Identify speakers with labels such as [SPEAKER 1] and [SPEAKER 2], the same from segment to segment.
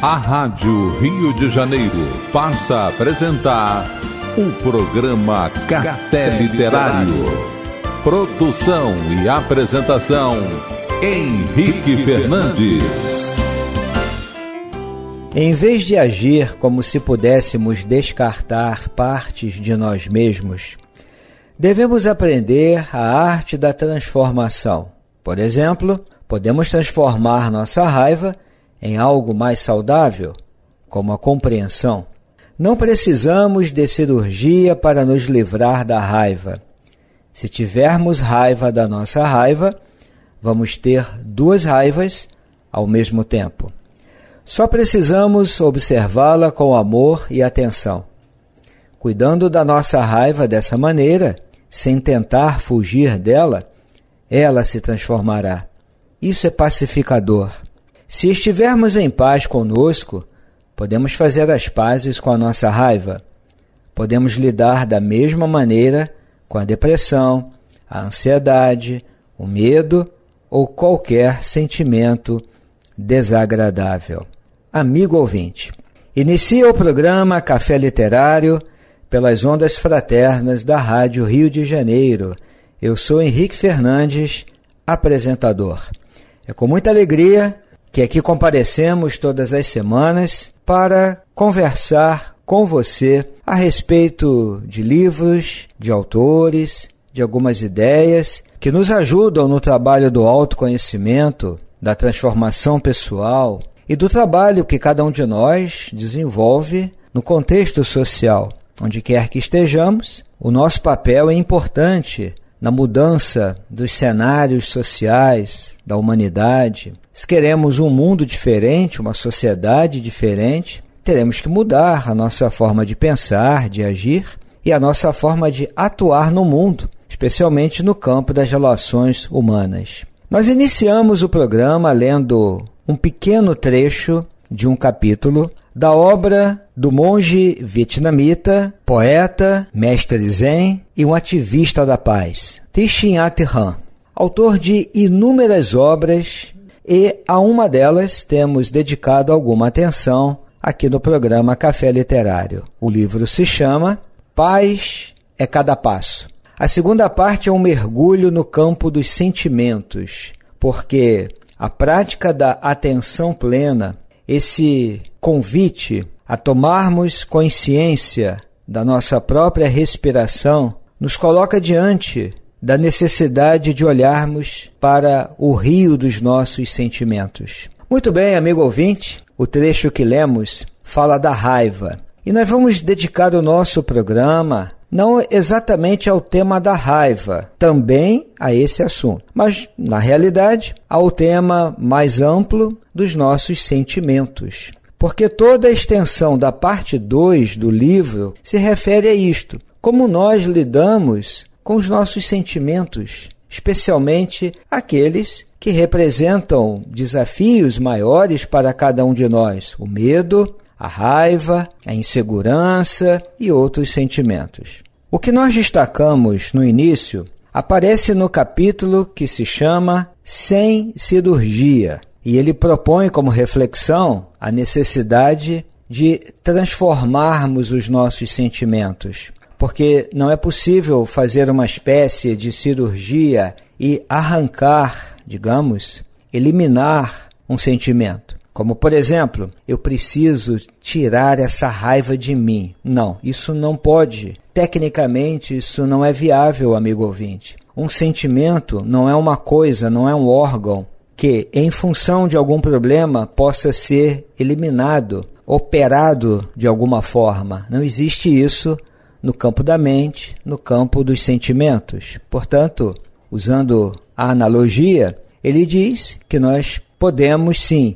[SPEAKER 1] A Rádio Rio de Janeiro passa a apresentar o programa Café Literário. Produção e apresentação Henrique Fernandes. Em vez de agir como se pudéssemos descartar partes de nós mesmos, devemos aprender a arte da transformação. Por exemplo, podemos transformar nossa raiva em algo mais saudável, como a compreensão. Não precisamos de cirurgia para nos livrar da raiva. Se tivermos raiva da nossa raiva, vamos ter duas raivas ao mesmo tempo. Só precisamos observá-la com amor e atenção. Cuidando da nossa raiva dessa maneira, sem tentar fugir dela, ela se transformará. Isso é pacificador. Se estivermos em paz conosco, podemos fazer as pazes com a nossa raiva. Podemos lidar da mesma maneira com a depressão, a ansiedade, o medo ou qualquer sentimento desagradável. Amigo ouvinte, inicia o programa Café Literário pelas ondas fraternas da Rádio Rio de Janeiro. Eu sou Henrique Fernandes, apresentador. É com muita alegria que aqui comparecemos todas as semanas para conversar com você a respeito de livros, de autores, de algumas ideias que nos ajudam no trabalho do autoconhecimento, da transformação pessoal e do trabalho que cada um de nós desenvolve no contexto social. Onde quer que estejamos, o nosso papel é importante na mudança dos cenários sociais da humanidade, se queremos um mundo diferente, uma sociedade diferente, teremos que mudar a nossa forma de pensar, de agir e a nossa forma de atuar no mundo, especialmente no campo das relações humanas. Nós iniciamos o programa lendo um pequeno trecho de um capítulo da obra do monge vietnamita, poeta, mestre zen e um ativista da paz, Thich Nhat Hanh, autor de inúmeras obras e a uma delas temos dedicado alguma atenção aqui no programa Café Literário. O livro se chama Paz é Cada Passo. A segunda parte é um mergulho no campo dos sentimentos, porque a prática da atenção plena esse convite a tomarmos consciência da nossa própria respiração nos coloca diante da necessidade de olharmos para o rio dos nossos sentimentos. Muito bem, amigo ouvinte, o trecho que lemos fala da raiva. E nós vamos dedicar o nosso programa não exatamente ao tema da raiva, também a esse assunto, mas na realidade ao tema mais amplo dos nossos sentimentos. Porque toda a extensão da parte 2 do livro se refere a isto: como nós lidamos com os nossos sentimentos, especialmente aqueles que representam desafios maiores para cada um de nós: o medo, a raiva, a insegurança e outros sentimentos. O que nós destacamos no início aparece no capítulo que se chama Sem Cirurgia, e ele propõe como reflexão a necessidade de transformarmos os nossos sentimentos, porque não é possível fazer uma espécie de cirurgia e arrancar, digamos, eliminar um sentimento. Como, por exemplo, eu preciso tirar essa raiva de mim. Não, isso não pode. Tecnicamente, isso não é viável, amigo ouvinte. Um sentimento não é uma coisa, não é um órgão que, em função de algum problema, possa ser eliminado, operado de alguma forma. Não existe isso no campo da mente, no campo dos sentimentos. Portanto, usando a analogia, ele diz que nós podemos sim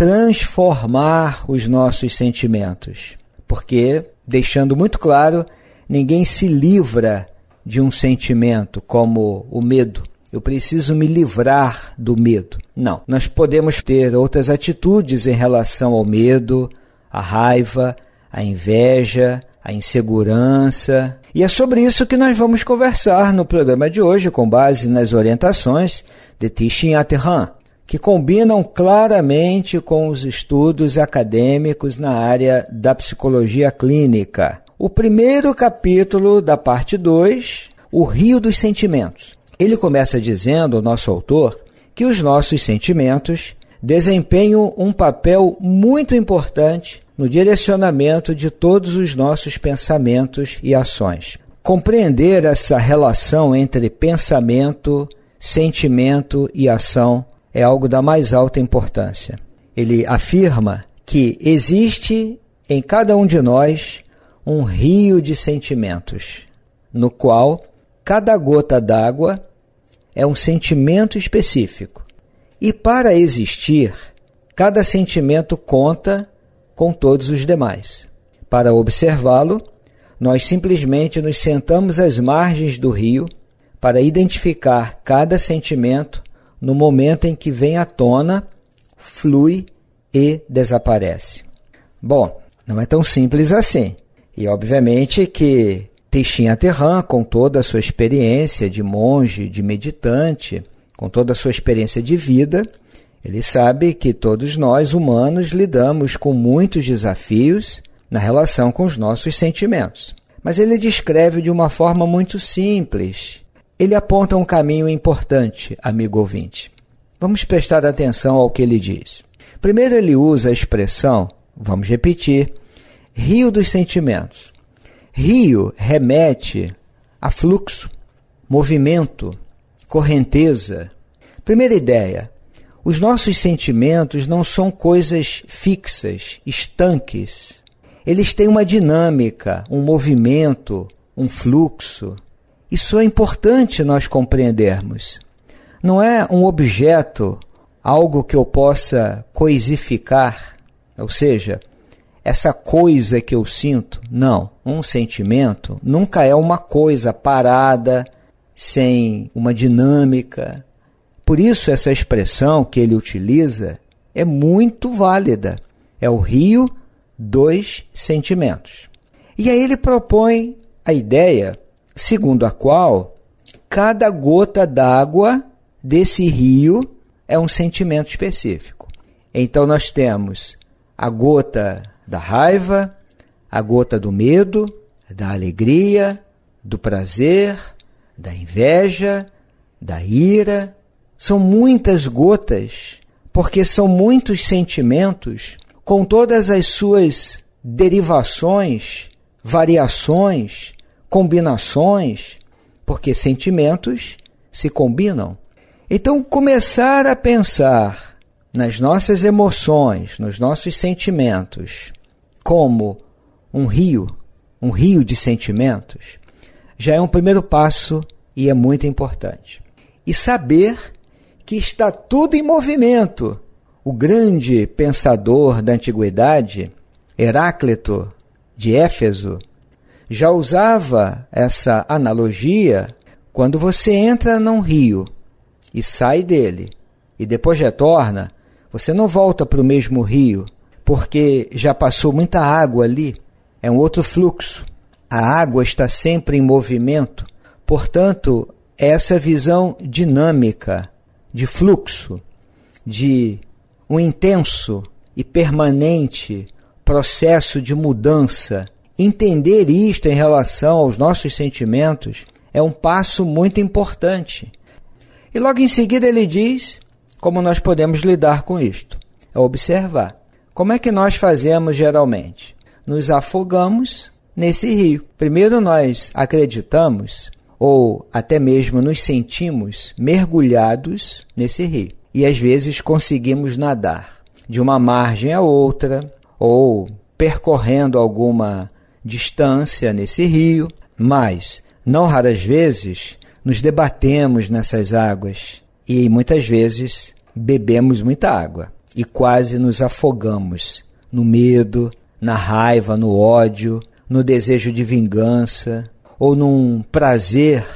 [SPEAKER 1] transformar os nossos sentimentos. Porque, deixando muito claro, ninguém se livra de um sentimento como o medo. Eu preciso me livrar do medo. Não, nós podemos ter outras atitudes em relação ao medo, à raiva, à inveja, à insegurança. E é sobre isso que nós vamos conversar no programa de hoje, com base nas orientações de Tishin Aterran que combinam claramente com os estudos acadêmicos na área da psicologia clínica. O primeiro capítulo da parte 2, O Rio dos Sentimentos. Ele começa dizendo, o nosso autor, que os nossos sentimentos desempenham um papel muito importante no direcionamento de todos os nossos pensamentos e ações. Compreender essa relação entre pensamento, sentimento e ação é algo da mais alta importância. Ele afirma que existe em cada um de nós um rio de sentimentos, no qual cada gota d'água é um sentimento específico. E para existir, cada sentimento conta com todos os demais. Para observá-lo, nós simplesmente nos sentamos às margens do rio para identificar cada sentimento no momento em que vem à tona, flui e desaparece. Bom, não é tão simples assim. E obviamente que Teixinha Terran, com toda a sua experiência de monge, de meditante, com toda a sua experiência de vida, ele sabe que todos nós humanos lidamos com muitos desafios na relação com os nossos sentimentos. Mas ele descreve de uma forma muito simples ele aponta um caminho importante, amigo ouvinte. Vamos prestar atenção ao que ele diz. Primeiro, ele usa a expressão, vamos repetir, rio dos sentimentos. Rio remete a fluxo, movimento, correnteza. Primeira ideia: os nossos sentimentos não são coisas fixas, estanques. Eles têm uma dinâmica, um movimento, um fluxo. Isso é importante nós compreendermos. Não é um objeto, algo que eu possa coisificar, ou seja, essa coisa que eu sinto. Não, um sentimento nunca é uma coisa parada, sem uma dinâmica. Por isso, essa expressão que ele utiliza é muito válida. É o rio dos sentimentos. E aí ele propõe a ideia segundo a qual cada gota d'água desse rio é um sentimento específico. Então nós temos a gota da raiva, a gota do medo, da alegria, do prazer, da inveja, da ira. São muitas gotas, porque são muitos sentimentos com todas as suas derivações, variações combinações, porque sentimentos se combinam. Então, começar a pensar nas nossas emoções, nos nossos sentimentos, como um rio, um rio de sentimentos, já é um primeiro passo e é muito importante. E saber que está tudo em movimento. O grande pensador da antiguidade, Heráclito de Éfeso, já usava essa analogia quando você entra num rio e sai dele e depois retorna, você não volta para o mesmo rio, porque já passou muita água ali, é um outro fluxo. A água está sempre em movimento, portanto, é essa visão dinâmica, de fluxo, de um intenso e permanente processo de mudança Entender isto em relação aos nossos sentimentos é um passo muito importante. E logo em seguida ele diz como nós podemos lidar com isto: é observar. Como é que nós fazemos geralmente? Nos afogamos nesse rio. Primeiro nós acreditamos ou até mesmo nos sentimos mergulhados nesse rio e às vezes conseguimos nadar de uma margem a outra ou percorrendo alguma distância nesse rio, mas, não raras vezes, nos debatemos nessas águas e muitas vezes bebemos muita água e quase nos afogamos no medo, na raiva, no ódio, no desejo de vingança ou num prazer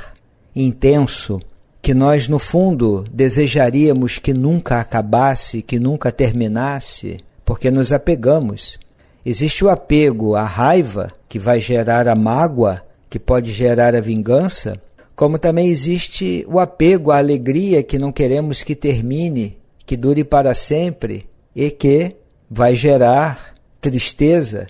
[SPEAKER 1] intenso que nós, no fundo, desejaríamos que nunca acabasse, que nunca terminasse, porque nos apegamos Existe o apego à raiva, que vai gerar a mágoa, que pode gerar a vingança, como também existe o apego à alegria que não queremos que termine, que dure para sempre e que vai gerar tristeza,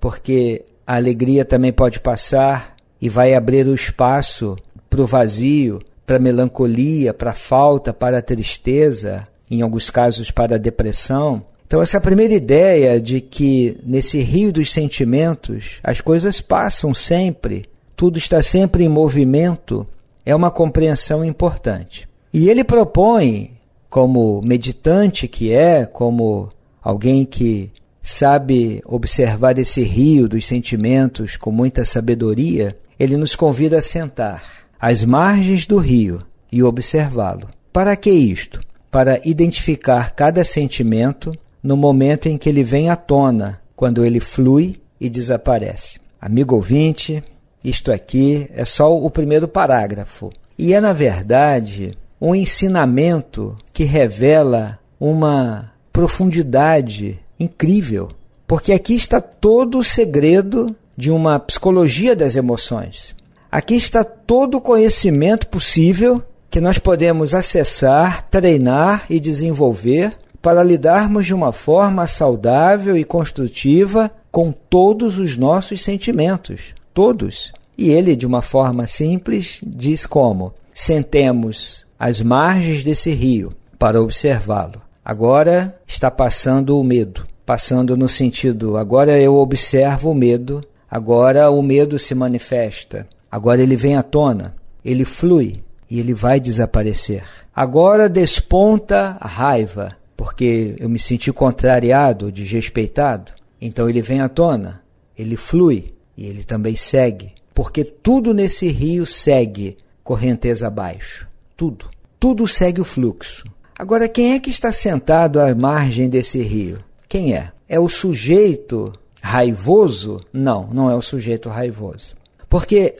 [SPEAKER 1] porque a alegria também pode passar e vai abrir o espaço para o vazio, para a melancolia, para a falta, para a tristeza, em alguns casos para a depressão. Então, essa é primeira ideia de que nesse rio dos sentimentos as coisas passam sempre, tudo está sempre em movimento, é uma compreensão importante. E ele propõe, como meditante que é, como alguém que sabe observar esse rio dos sentimentos com muita sabedoria, ele nos convida a sentar às margens do rio e observá-lo. Para que isto? Para identificar cada sentimento no momento em que ele vem à tona, quando ele flui e desaparece. Amigo ouvinte, isto aqui é só o primeiro parágrafo. E é, na verdade, um ensinamento que revela uma profundidade incrível. Porque aqui está todo o segredo de uma psicologia das emoções. Aqui está todo o conhecimento possível que nós podemos acessar, treinar e desenvolver para lidarmos de uma forma saudável e construtiva com todos os nossos sentimentos, todos. E ele, de uma forma simples, diz como: sentemos as margens desse rio para observá-lo. Agora está passando o medo, passando no sentido agora eu observo o medo, agora o medo se manifesta, agora ele vem à tona, ele flui e ele vai desaparecer. Agora desponta a raiva, porque eu me senti contrariado, desrespeitado. Então ele vem à tona, ele flui e ele também segue, porque tudo nesse rio segue correnteza abaixo. Tudo. Tudo segue o fluxo. Agora, quem é que está sentado à margem desse rio? Quem é? É o sujeito raivoso? Não, não é o sujeito raivoso. Porque,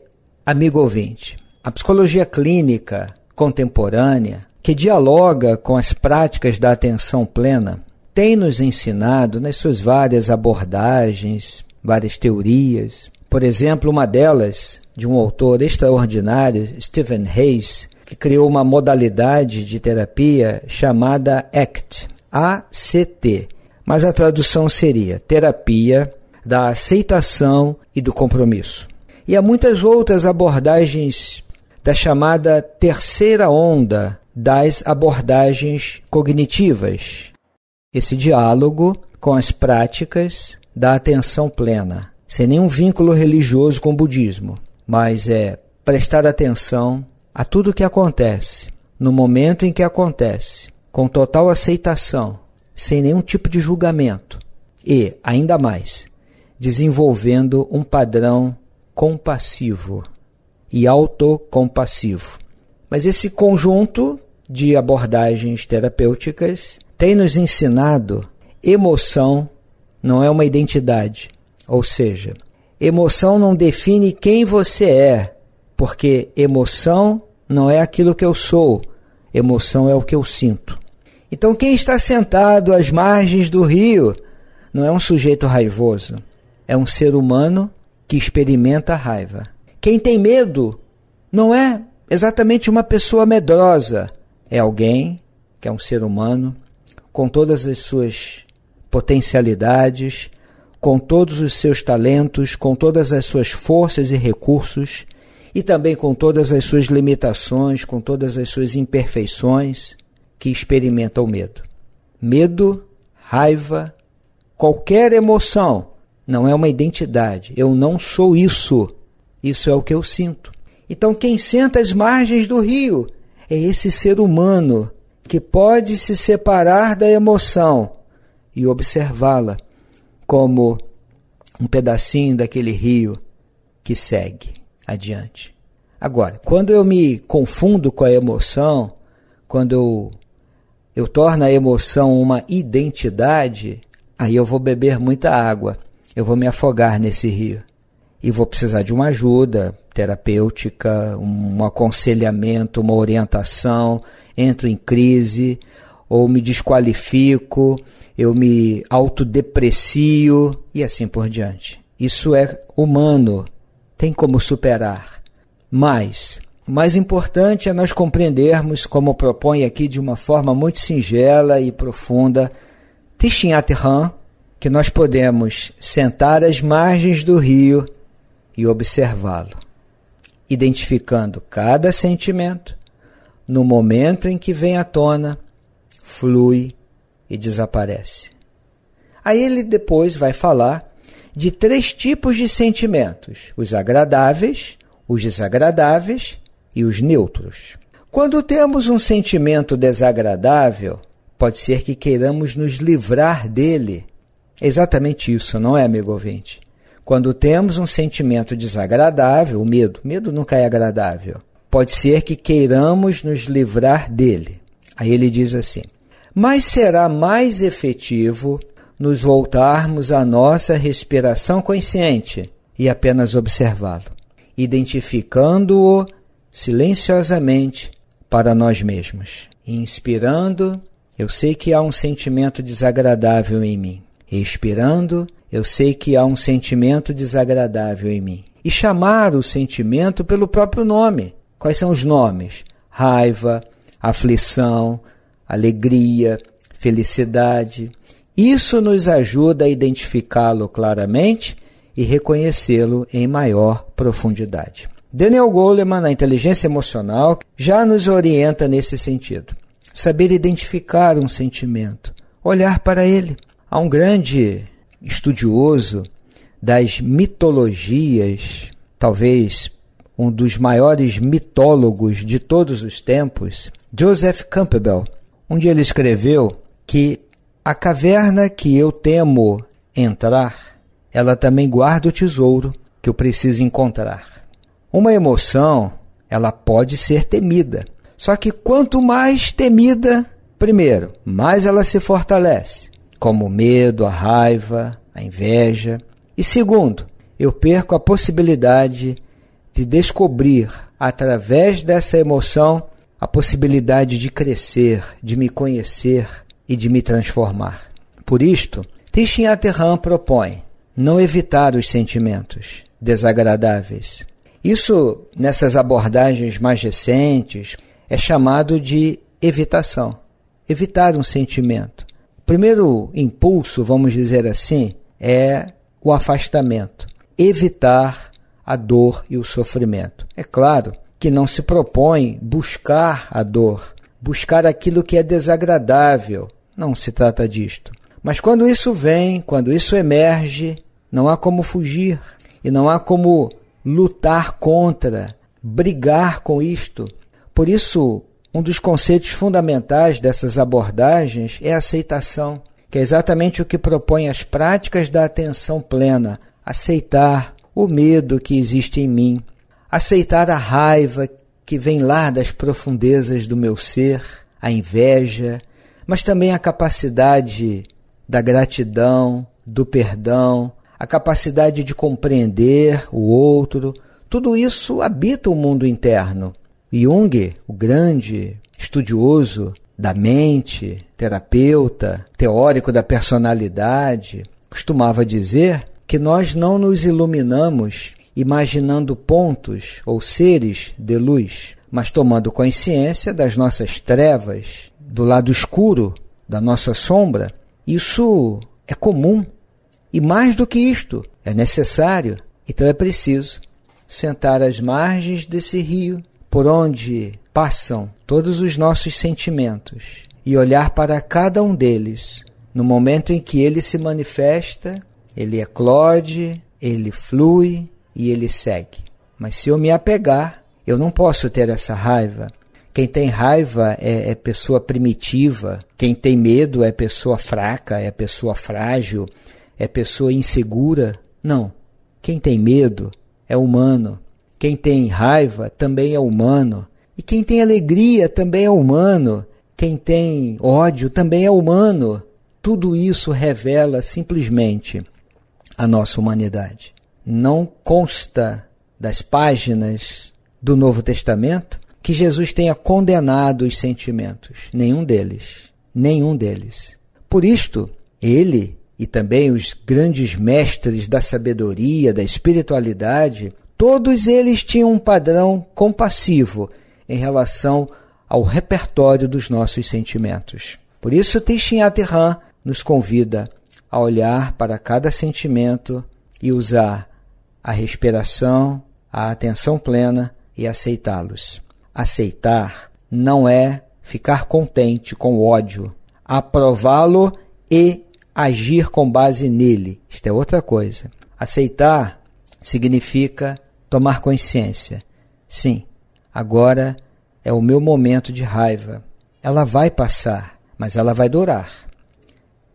[SPEAKER 1] amigo ouvinte, a psicologia clínica contemporânea que dialoga com as práticas da atenção plena, tem nos ensinado nas suas várias abordagens, várias teorias. Por exemplo, uma delas, de um autor extraordinário, Stephen Hayes, que criou uma modalidade de terapia chamada ACT, A-C-T, Mas a tradução seria terapia da aceitação e do compromisso. E há muitas outras abordagens da chamada terceira onda das abordagens cognitivas, esse diálogo com as práticas da atenção plena, sem nenhum vínculo religioso com o budismo, mas é prestar atenção a tudo o que acontece, no momento em que acontece, com total aceitação, sem nenhum tipo de julgamento e, ainda mais, desenvolvendo um padrão compassivo e autocompassivo. Mas esse conjunto de abordagens terapêuticas tem nos ensinado emoção não é uma identidade. Ou seja, emoção não define quem você é, porque emoção não é aquilo que eu sou, emoção é o que eu sinto. Então, quem está sentado às margens do rio não é um sujeito raivoso, é um ser humano que experimenta raiva. Quem tem medo não é exatamente uma pessoa medrosa, é alguém que é um ser humano com todas as suas potencialidades, com todos os seus talentos, com todas as suas forças e recursos e também com todas as suas limitações, com todas as suas imperfeições, que experimenta o medo. Medo, raiva, qualquer emoção não é uma identidade. Eu não sou isso. Isso é o que eu sinto. Então, quem senta às margens do rio é esse ser humano que pode se separar da emoção e observá-la como um pedacinho daquele rio que segue adiante. Agora, quando eu me confundo com a emoção, quando eu, eu torno a emoção uma identidade, aí eu vou beber muita água, eu vou me afogar nesse rio e vou precisar de uma ajuda terapêutica, um aconselhamento, uma orientação, entro em crise ou me desqualifico, eu me autodeprecio e assim por diante. Isso é humano, tem como superar. Mas o mais importante é nós compreendermos, como propõe aqui de uma forma muito singela e profunda, Tishin Atihan, que nós podemos sentar às margens do rio e observá-lo, identificando cada sentimento no momento em que vem à tona, flui e desaparece. Aí ele depois vai falar de três tipos de sentimentos: os agradáveis, os desagradáveis e os neutros. Quando temos um sentimento desagradável, pode ser que queiramos nos livrar dele. É exatamente isso, não é, amigo ouvinte? Quando temos um sentimento desagradável, o medo, medo nunca é agradável, pode ser que queiramos nos livrar dele. Aí ele diz assim: Mas será mais efetivo nos voltarmos à nossa respiração consciente e apenas observá-lo, identificando-o silenciosamente para nós mesmos. Inspirando, eu sei que há um sentimento desagradável em mim. Expirando, eu sei que há um sentimento desagradável em mim. E chamar o sentimento pelo próprio nome. Quais são os nomes? Raiva, aflição, alegria, felicidade. Isso nos ajuda a identificá-lo claramente e reconhecê-lo em maior profundidade. Daniel Goleman, na inteligência emocional, já nos orienta nesse sentido. Saber identificar um sentimento, olhar para ele. Há um grande estudioso das mitologias, talvez um dos maiores mitólogos de todos os tempos, Joseph Campbell, onde ele escreveu que a caverna que eu temo entrar, ela também guarda o tesouro que eu preciso encontrar. Uma emoção, ela pode ser temida. Só que quanto mais temida, primeiro, mais ela se fortalece como o medo, a raiva, a inveja. E segundo, eu perco a possibilidade de descobrir, através dessa emoção, a possibilidade de crescer, de me conhecer e de me transformar. Por isto, Tishin Aterran propõe não evitar os sentimentos desagradáveis. Isso, nessas abordagens mais recentes, é chamado de evitação. Evitar um sentimento primeiro impulso, vamos dizer assim, é o afastamento, evitar a dor e o sofrimento. É claro que não se propõe buscar a dor, buscar aquilo que é desagradável, não se trata disto. Mas quando isso vem, quando isso emerge, não há como fugir e não há como lutar contra, brigar com isto. Por isso, um dos conceitos fundamentais dessas abordagens é a aceitação, que é exatamente o que propõe as práticas da atenção plena. Aceitar o medo que existe em mim, aceitar a raiva que vem lá das profundezas do meu ser, a inveja, mas também a capacidade da gratidão, do perdão, a capacidade de compreender o outro, tudo isso habita o mundo interno. Jung, o grande estudioso da mente, terapeuta, teórico da personalidade, costumava dizer que nós não nos iluminamos imaginando pontos ou seres de luz, mas tomando consciência das nossas trevas, do lado escuro, da nossa sombra. Isso é comum. E mais do que isto, é necessário, então é preciso sentar às margens desse rio por onde passam todos os nossos sentimentos e olhar para cada um deles no momento em que ele se manifesta, ele eclode, é ele flui e ele segue. Mas se eu me apegar, eu não posso ter essa raiva. Quem tem raiva é, é pessoa primitiva, quem tem medo é pessoa fraca, é pessoa frágil, é pessoa insegura. Não. Quem tem medo é humano, quem tem raiva também é humano, e quem tem alegria também é humano, quem tem ódio também é humano. Tudo isso revela simplesmente a nossa humanidade. Não consta das páginas do Novo Testamento que Jesus tenha condenado os sentimentos, nenhum deles, nenhum deles. Por isto, ele e também os grandes mestres da sabedoria, da espiritualidade, Todos eles tinham um padrão compassivo em relação ao repertório dos nossos sentimentos. Por isso, Teixeira Terran nos convida a olhar para cada sentimento e usar a respiração, a atenção plena e aceitá-los. Aceitar não é ficar contente com o ódio, aprová-lo e agir com base nele. Isto é outra coisa. Aceitar significa tomar consciência. Sim, agora é o meu momento de raiva. Ela vai passar, mas ela vai durar.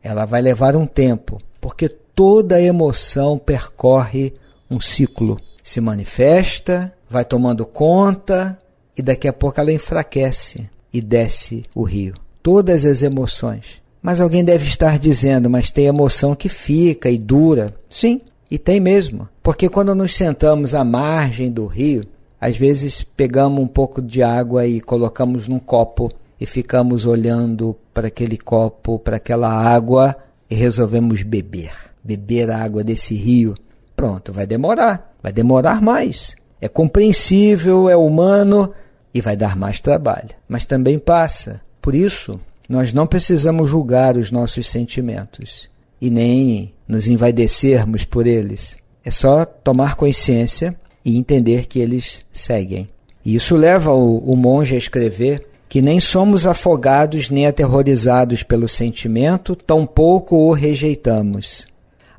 [SPEAKER 1] Ela vai levar um tempo, porque toda emoção percorre um ciclo. Se manifesta, vai tomando conta e daqui a pouco ela enfraquece e desce o rio. Todas as emoções. Mas alguém deve estar dizendo, mas tem emoção que fica e dura. Sim, e tem mesmo, porque quando nos sentamos à margem do rio, às vezes pegamos um pouco de água e colocamos num copo e ficamos olhando para aquele copo, para aquela água e resolvemos beber. Beber a água desse rio. Pronto, vai demorar, vai demorar mais. É compreensível, é humano e vai dar mais trabalho, mas também passa. Por isso, nós não precisamos julgar os nossos sentimentos e nem nos envaidecermos por eles. É só tomar consciência e entender que eles seguem. E isso leva o, o monge a escrever que nem somos afogados nem aterrorizados pelo sentimento, tampouco o rejeitamos.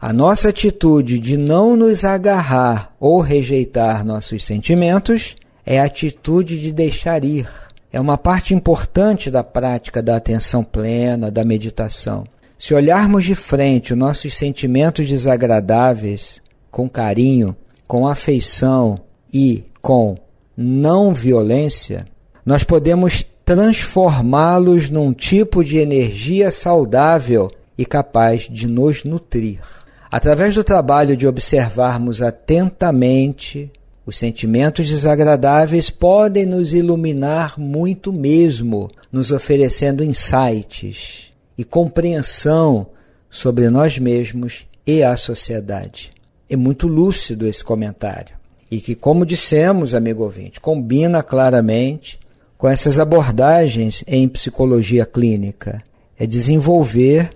[SPEAKER 1] A nossa atitude de não nos agarrar ou rejeitar nossos sentimentos é a atitude de deixar ir. É uma parte importante da prática da atenção plena, da meditação. Se olharmos de frente os nossos sentimentos desagradáveis com carinho, com afeição e com não violência, nós podemos transformá-los num tipo de energia saudável e capaz de nos nutrir. Através do trabalho de observarmos atentamente, os sentimentos desagradáveis podem nos iluminar muito mesmo, nos oferecendo insights e compreensão sobre nós mesmos e a sociedade. É muito lúcido esse comentário. E que, como dissemos, amigo ouvinte, combina claramente com essas abordagens em psicologia clínica. É desenvolver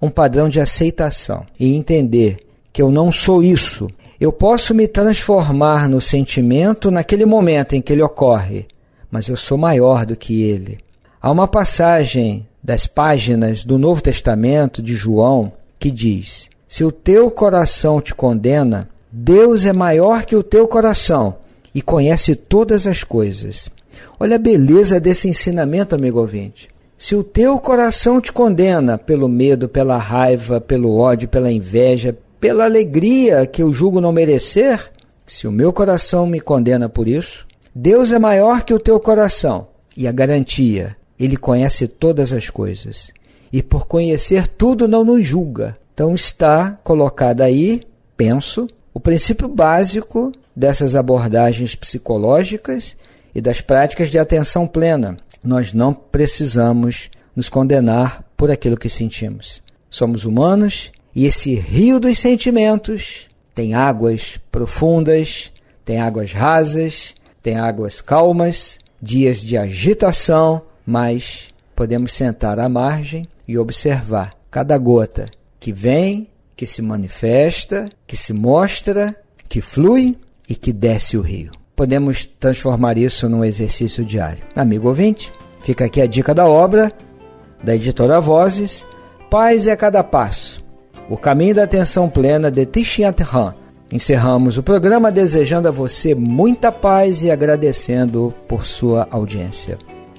[SPEAKER 1] um padrão de aceitação e entender que eu não sou isso. Eu posso me transformar no sentimento naquele momento em que ele ocorre, mas eu sou maior do que ele. Há uma passagem das páginas do Novo Testamento de João que diz: Se o teu coração te condena, Deus é maior que o teu coração e conhece todas as coisas. Olha a beleza desse ensinamento, amigo ouvinte. Se o teu coração te condena pelo medo, pela raiva, pelo ódio, pela inveja, pela alegria que eu julgo não merecer, se o meu coração me condena por isso, Deus é maior que o teu coração. E a garantia ele conhece todas as coisas. E por conhecer tudo não nos julga. Então está colocado aí, penso, o princípio básico dessas abordagens psicológicas e das práticas de atenção plena. Nós não precisamos nos condenar por aquilo que sentimos. Somos humanos e esse rio dos sentimentos tem águas profundas, tem águas rasas, tem águas calmas, dias de agitação, mas podemos sentar à margem e observar cada gota que vem, que se manifesta, que se mostra, que flui e que desce o rio. Podemos transformar isso num exercício diário. Amigo ouvinte, fica aqui a dica da obra da editora Vozes. Paz é cada passo. O caminho da atenção plena de Thich Nhat Encerramos o programa desejando a você muita paz e agradecendo por sua audiência.